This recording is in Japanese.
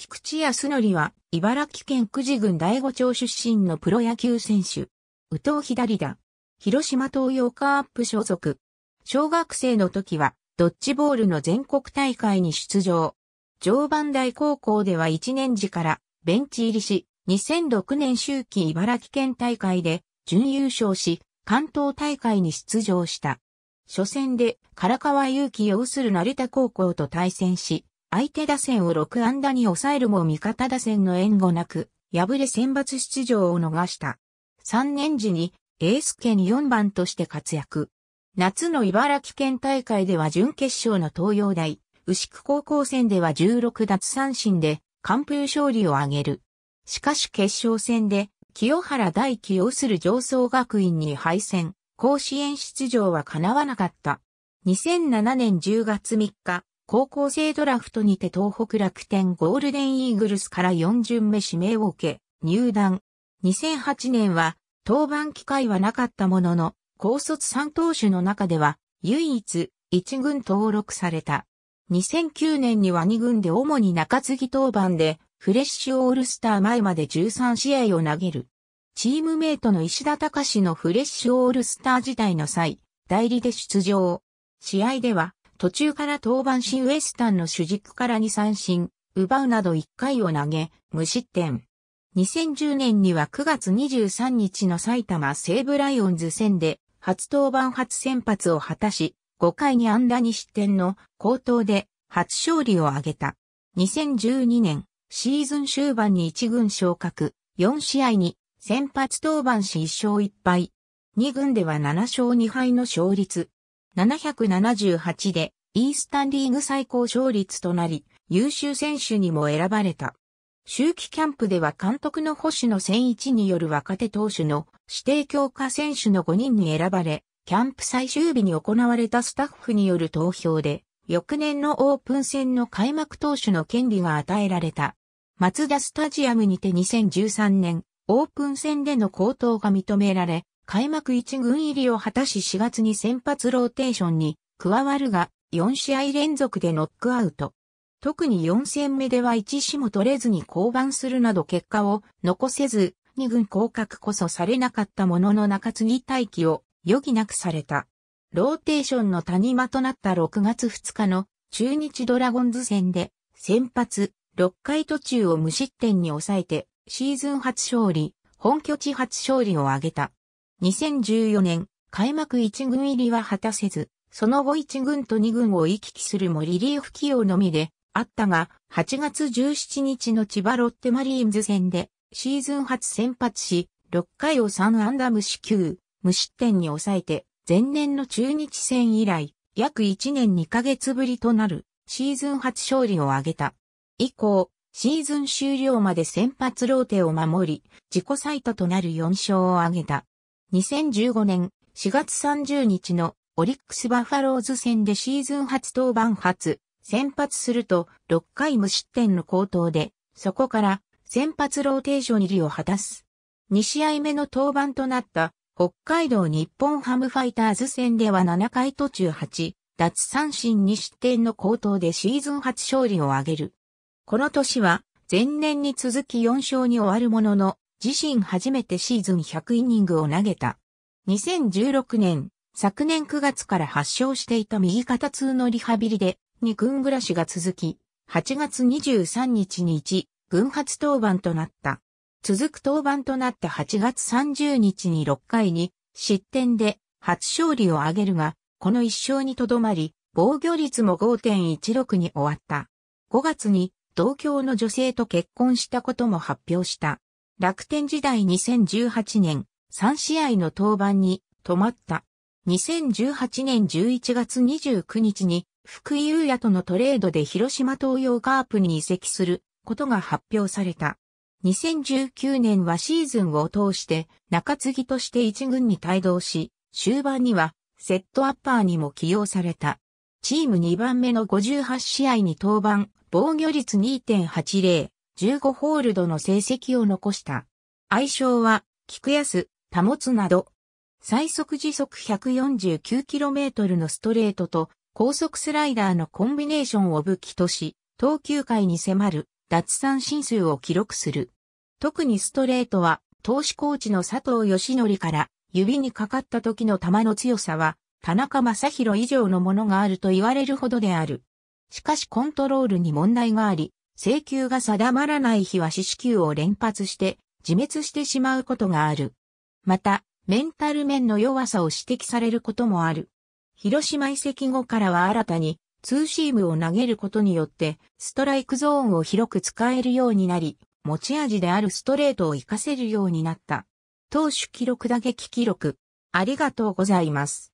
菊池康則は、茨城県久慈郡第五町出身のプロ野球選手。宇藤左だ。広島東洋カープ所属。小学生の時は、ドッジボールの全国大会に出場。常磐大高校では1年時から、ベンチ入りし、2006年秋季茨城県大会で、準優勝し、関東大会に出場した。初戦で、唐川祐希擁する成田高校と対戦し、相手打線を6安打に抑えるも味方打線の援護なく、敗れ選抜出場を逃した。3年時にエース県4番として活躍。夏の茨城県大会では準決勝の東洋大、牛久高校戦では16奪三振で完封勝利を挙げる。しかし決勝戦で清原大起をする上層学院に敗戦、甲子園出場は叶わなかった。2007年10月3日、高校生ドラフトにて東北楽天ゴールデンイーグルスから4巡目指名を受け、入団。2008年は、登板機会はなかったものの、高卒3投手の中では、唯一、1軍登録された。2009年には2軍で主に中継ぎ登板で、フレッシュオールスター前まで13試合を投げる。チームメイトの石田隆のフレッシュオールスター時代の際、代理で出場。試合では、途中から登板しウエスタンの主軸から2三振、奪うなど1回を投げ、無失点。2010年には9月23日の埼玉西武ライオンズ戦で、初登板初先発を果たし、5回に安打2失点の高騰で初勝利を挙げた。2012年、シーズン終盤に1軍昇格、4試合に先発登板し1勝1敗。2軍では7勝2敗の勝率、778でイースタンリーグ最高勝率となり、優秀選手にも選ばれた。秋季キャンプでは監督の星野千一による若手投手の指定強化選手の5人に選ばれ、キャンプ最終日に行われたスタッフによる投票で、翌年のオープン戦の開幕投手の権利が与えられた。松田スタジアムにて2013年、オープン戦での高騰が認められ、開幕1軍入りを果たし4月に先発ローテーションに加わるが、4試合連続でノックアウト。特に4戦目では1試も取れずに降板するなど結果を残せず、2軍降格こそされなかったものの中継ぎ待機を余儀なくされた。ローテーションの谷間となった6月2日の中日ドラゴンズ戦で先発6回途中を無失点に抑えてシーズン初勝利、本拠地初勝利を挙げた。2014年、開幕1軍入りは果たせず、その後1軍と2軍を行き来するもリリーフ起用のみで、あったが、8月17日の千葉ロッテマリーンズ戦で、シーズン初先発し、6回を3安打無四球、無失点に抑えて、前年の中日戦以来、約1年2ヶ月ぶりとなる、シーズン初勝利を挙げた。以降、シーズン終了まで先発ローテを守り、自己最多となる4勝を挙げた。2015年4月30日のオリックスバファローズ戦でシーズン初登板初、先発すると6回無失点の好投で、そこから先発ローテーション入りを果たす。2試合目の登板となった北海道日本ハムファイターズ戦では7回途中8、脱三振2失点の好投でシーズン初勝利を挙げる。この年は前年に続き4勝に終わるものの、自身初めてシーズン100イニングを投げた。2016年、昨年9月から発症していた右肩痛のリハビリで、2軍暮らしが続き、8月23日に1、軍発登板となった。続く登板となった8月30日に6回に、失点で初勝利を挙げるが、この1勝にとどまり、防御率も5.16に終わった。5月に同郷の女性と結婚したことも発表した。楽天時代2018年3試合の登板に止まった。2018年11月29日に福井優也とのトレードで広島東洋カープに移籍することが発表された。2019年はシーズンを通して中継ぎとして一軍に帯同し、終盤にはセットアッパーにも起用された。チーム2番目の58試合に登板、防御率2.80、15ホールドの成績を残した。愛称は、菊安、保つなど、最速時速 149km のストレートと高速スライダーのコンビネーションを武器とし、投球回に迫る脱三振数を記録する。特にストレートは、投手コーチの佐藤義則から指にかかった時の球の強さは、田中正宏以上のものがあると言われるほどである。しかしコントロールに問題があり、請求が定まらない日は死死球を連発して自滅してしまうことがある。また、メンタル面の弱さを指摘されることもある。広島移籍後からは新たに、ツーシームを投げることによって、ストライクゾーンを広く使えるようになり、持ち味であるストレートを活かせるようになった。投手記録打撃記録。ありがとうございます。